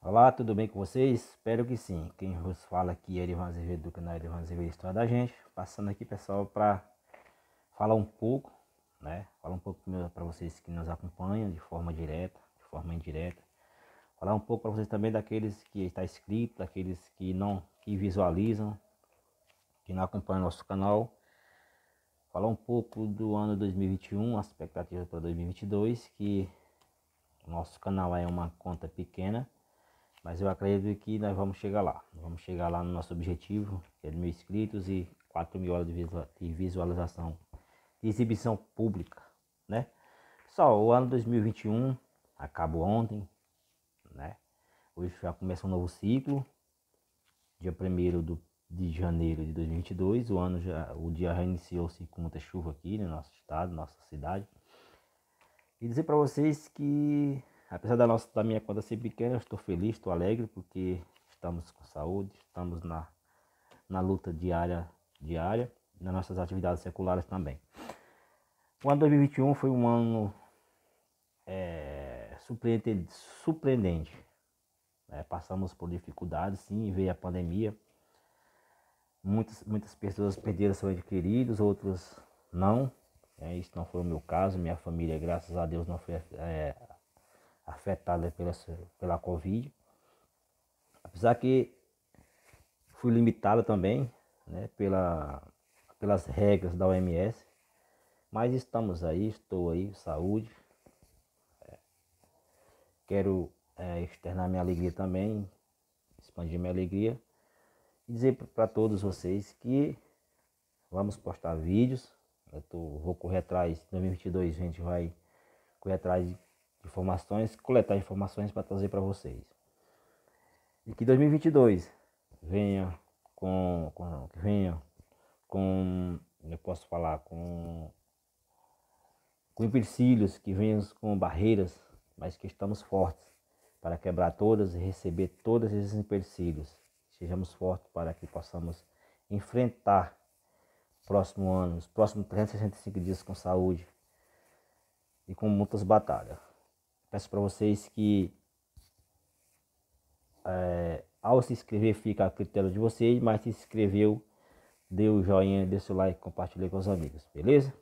Olá, tudo bem com vocês? Espero que sim. Quem vos fala aqui é Erivan Azevedo do canal Erivan Azevedo História da Gente. Passando aqui, pessoal, para falar um pouco, né? Falar um pouco para vocês que nos acompanham de forma direta, de forma indireta. Falar um pouco para vocês também daqueles que está inscrito, daqueles que não que visualizam, que não acompanham nosso canal. Falar um pouco do ano 2021, as expectativas para 2022, que o nosso canal é uma conta pequena mas eu acredito que nós vamos chegar lá. Vamos chegar lá no nosso objetivo, que é de mil inscritos e 4 mil horas de visualização, de exibição pública, né? Pessoal, o ano 2021 acabou ontem, né? Hoje já começa um novo ciclo, dia 1 do, de janeiro de 2022. O ano já, o dia iniciou se com muita chuva aqui no né? nosso estado, nossa cidade. E dizer para vocês que Apesar da, nossa, da minha conta ser pequena, eu estou feliz, estou alegre, porque estamos com saúde, estamos na, na luta diária, diária, nas nossas atividades seculares também. O ano 2021 foi um ano é, surpreendente. surpreendente. É, passamos por dificuldades, sim, veio a pandemia. Muitas, muitas pessoas perderam seus entes queridos, outras não. É, isso não foi o meu caso. Minha família, graças a Deus, não foi é, afetada pela, pela Covid. Apesar que fui limitada também né, pela, pelas regras da OMS, mas estamos aí, estou aí, saúde. É, quero é, externar minha alegria também, expandir minha alegria e dizer para todos vocês que vamos postar vídeos. Eu tô, vou correr atrás, em 2022 a gente vai correr atrás de informações, coletar informações para trazer para vocês. E que 2022 venha com, com venha com, eu posso falar, com, com empecilhos, que venhamos com barreiras, mas que estamos fortes para quebrar todas e receber todos esses empecilhos. Sejamos fortes para que possamos enfrentar próximo ano, os próximos 365 dias com saúde e com muitas batalhas. Peço para vocês que é, ao se inscrever fica a critério de vocês, mas se inscreveu, dê o joinha, dê seu like, compartilhe com os amigos, beleza?